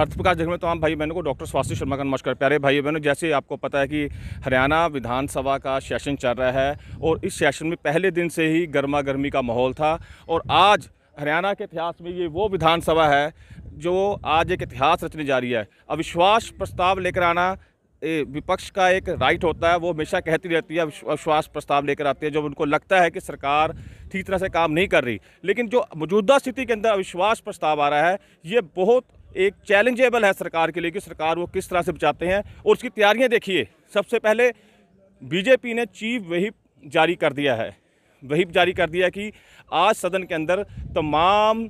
अर्थ प्रकाश देख में तमाम भाई बहनों को डॉक्टर स्वास्थ्य शर्मा का नमस्कार प्यारे भाई बहनों जैसे आपको पता है कि हरियाणा विधानसभा का सेशन चल रहा है और इस सेशन में पहले दिन से ही गर्मा गर्मी का माहौल था और आज हरियाणा के इतिहास में ये वो विधानसभा है जो आज एक इतिहास रचने जा रही है अविश्वास प्रस्ताव लेकर आना विपक्ष का एक राइट होता है वो हमेशा कहती रहती है अविश्वास प्रस्ताव लेकर आती है जब उनको लगता है कि सरकार ठीक तरह से काम नहीं कर रही लेकिन जो मौजूदा स्थिति के अंदर अविश्वास प्रस्ताव आ रहा है ये बहुत एक चैलेंजेबल है सरकार के लिए कि सरकार वो किस तरह से बचाते हैं और उसकी तैयारियां देखिए सबसे पहले बीजेपी ने चीफ वही जारी कर दिया है वही जारी कर दिया कि आज सदन के अंदर तमाम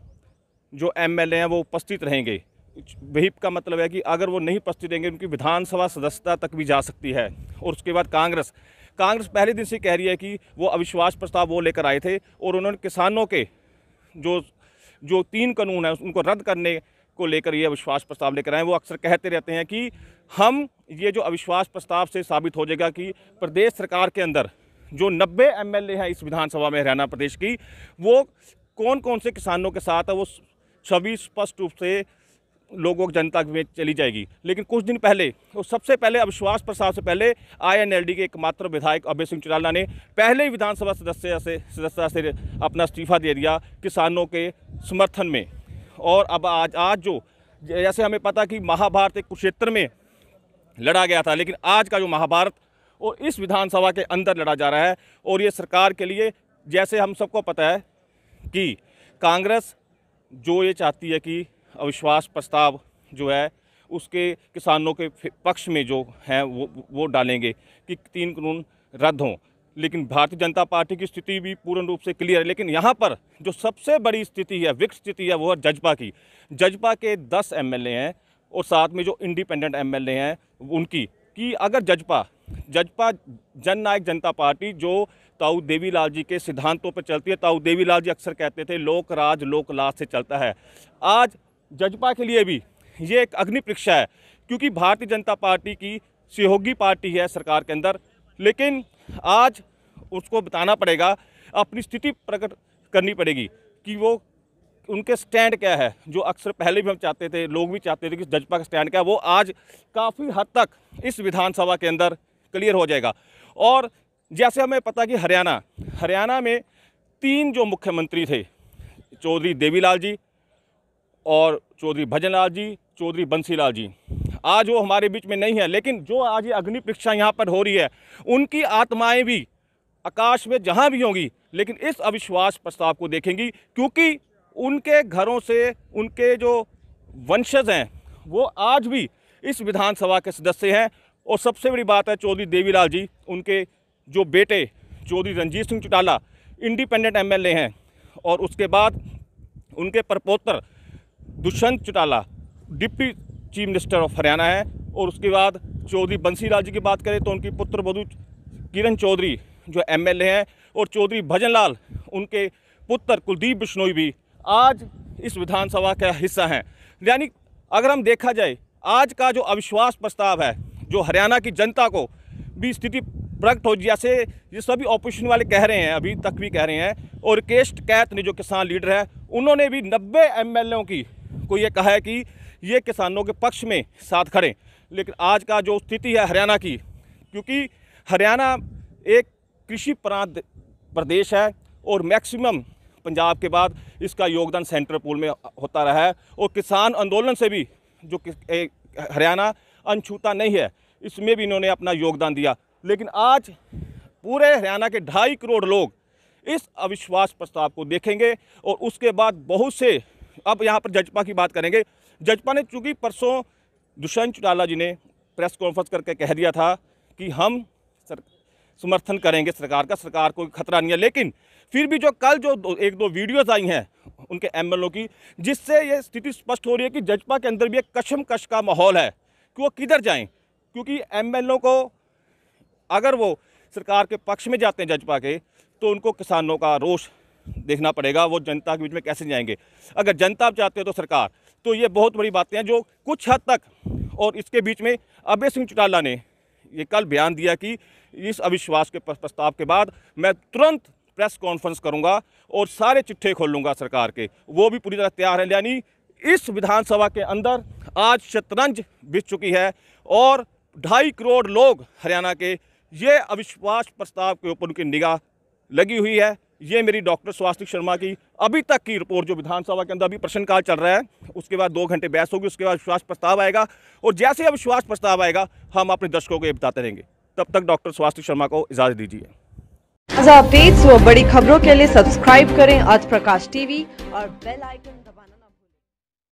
जो एमएलए हैं वो उपस्थित रहेंगे वहीप का मतलब है कि अगर वो नहीं उपस्थित रहेंगे उनकी विधानसभा सदस्यता तक भी जा सकती है और उसके बाद कांग्रेस कांग्रेस पहले दिन से कह रही है कि वो अविश्वास प्रस्ताव वो लेकर आए थे और उन्होंने किसानों के जो जो तीन कानून हैं उनको रद्द करने को लेकर ये अविश्वास प्रस्ताव लेकर आए वो अक्सर कहते रहते हैं कि हम ये जो अविश्वास प्रस्ताव से साबित हो जाएगा कि प्रदेश सरकार के अंदर जो 90 एमएलए हैं इस विधानसभा में हरियाणा प्रदेश की वो कौन कौन से किसानों के साथ है वो छवि स्पष्ट रूप से लोगों जनता में चली जाएगी लेकिन कुछ दिन पहले वो सबसे पहले अविश्वास प्रस्ताव से पहले आईएनएलडी के एकमात्र विधायक अभय सिंह चुराला ने पहले ही विधानसभा सदस्य से सदस्यता से अपना इस्तीफा दे दिया किसानों के समर्थन में और अब आज आज जो जैसे हमें पता कि महाभारत एक कुरुक्षेत्र में लड़ा गया था लेकिन आज का जो महाभारत और इस विधानसभा के अंदर लड़ा जा रहा है और ये सरकार के लिए जैसे हम सबको पता है कि कांग्रेस जो ये चाहती है कि अविश्वास प्रस्ताव जो है उसके किसानों के पक्ष में जो हैं वो वो डालेंगे कि तीन कानून रद्द हों लेकिन भारतीय जनता पार्टी की स्थिति भी पूर्ण रूप से क्लियर है लेकिन यहाँ पर जो सबसे बड़ी स्थिति है विक्स स्थिति है वो है जजपा की जजपा के दस एम हैं और साथ में जो इंडिपेंडेंट एम हैं उनकी कि अगर जजपा जजपा जन नायक जनता पार्टी जो ताऊ देवीलाल जी के सिद्धांतों पर चलती है ताऊ देवीलाल जी अक्सर कहते थे लोक लोक लाज से चलता है आज जजपा के लिए भी ये एक अग्नि परीक्षा है क्योंकि भारतीय जनता पार्टी की सहयोगी पार्टी है सरकार के अंदर लेकिन आज उसको बताना पड़ेगा अपनी स्थिति प्रकट करनी पड़ेगी कि वो उनके स्टैंड क्या है जो अक्सर पहले भी हम चाहते थे लोग भी चाहते थे कि जजपा का स्टैंड क्या है वो आज काफ़ी हद तक इस विधानसभा के अंदर क्लियर हो जाएगा और जैसे हमें पता कि हरियाणा हरियाणा में तीन जो मुख्यमंत्री थे चौधरी देवीलाल जी और चौधरी भजनलाल जी चौधरी बंसीलाल जी आज वो हमारे बीच में नहीं है लेकिन जो आज ये अग्नि परीक्षा यहाँ पर हो रही है उनकी आत्माएँ भी आकाश में जहाँ भी होंगी लेकिन इस अविश्वास प्रस्ताव को देखेंगी क्योंकि उनके घरों से उनके जो वंशज हैं वो आज भी इस विधानसभा के सदस्य हैं और सबसे बड़ी बात है चौधरी देवीलाल जी उनके जो बेटे चौधरी रंजीत सिंह चौटाला इंडिपेंडेंट एमएलए हैं और उसके बाद उनके परपोत्र Dushyant Chautala deputy chief minister of Haryana है और उसके बाद चौधरी बंसी लाल जी की बात करें तो उनकी पुत्र बधु किरण चौधरी जो एमएलए हैं और चौधरी भजन लाल उनके पुत्र कुलदीप बिश्नोई भी आज इस विधानसभा का हिस्सा हैं यानी अगर हम देखा जाए आज का जो अविश्वास प्रस्ताव है जो हरियाणा की जनता को भी स्थिति प्रकट हो जैसे ये सभी ऑपोजिशन वाले कह रहे हैं अभी तक भी कह रहे हैं और केस्ट कैत ने जो किसान लीडर है उन्होंने भी नब्बे एम की को ये कहा है कि ये किसानों के पक्ष में साथ खड़े लेकिन आज का जो स्थिति है हरियाणा की क्योंकि हरियाणा एक कृषि प्रांत प्रदेश है और मैक्सिमम पंजाब के बाद इसका योगदान सेंट्रल पूल में होता रहा है और किसान आंदोलन से भी जो हरियाणा अनछूता नहीं है इसमें भी इन्होंने अपना योगदान दिया लेकिन आज पूरे हरियाणा के ढाई करोड़ लोग इस अविश्वास प्रस्ताव को देखेंगे और उसके बाद बहुत से अब यहाँ पर जजपा की बात करेंगे जजपा ने चूँकि परसों दुष्यंत चौटाला जी ने प्रेस कॉन्फ्रेंस करके कह दिया था कि हम सर समर्थन करेंगे सरकार का सरकार को खतरा नहीं है लेकिन फिर भी जो कल जो दो, एक दो वीडियोस आई हैं उनके एम की जिससे ये स्थिति स्पष्ट हो रही है कि जजपा के अंदर भी एक कशम कश का माहौल है कि वो किधर जाएं क्योंकि एम को अगर वो सरकार के पक्ष में जाते हैं जजपा के तो उनको किसानों का रोष देखना पड़ेगा वो जनता के बीच में कैसे जाएंगे अगर जनता चाहते हो तो सरकार तो ये बहुत बड़ी बातें हैं जो कुछ हद तक और इसके बीच में अभय सिंह चौटाला ने ये कल बयान दिया कि इस अविश्वास के प्रस्ताव के बाद मैं तुरंत प्रेस कॉन्फ्रेंस करूंगा और सारे चिट्ठे खोल लूँगा सरकार के वो भी पूरी तरह तैयार है यानी इस विधानसभा के अंदर आज शतरंज बिछ चुकी है और ढाई करोड़ लोग हरियाणा के ये अविश्वास प्रस्ताव के ऊपर उनकी निगाह लगी हुई है ये मेरी डॉक्टर स्वास्तिक शर्मा की अभी तक की रिपोर्ट जो विधानसभा के अंदर अभी प्रश्नकाल चल रहा है उसके बाद दो घंटे बहस होगी उसके बाद विश्वास प्रस्ताव आएगा और जैसे ही अविश्वास प्रस्ताव आएगा हम अपने दर्शकों को ये बताते रहेंगे तब तक डॉक्टर स्वास्तिक शर्मा को इजाज़त दीजिए अपडेट्स व बड़ी खबरों के लिए सब्सक्राइब करें आज प्रकाश टीवी और बेल आइकन दबाना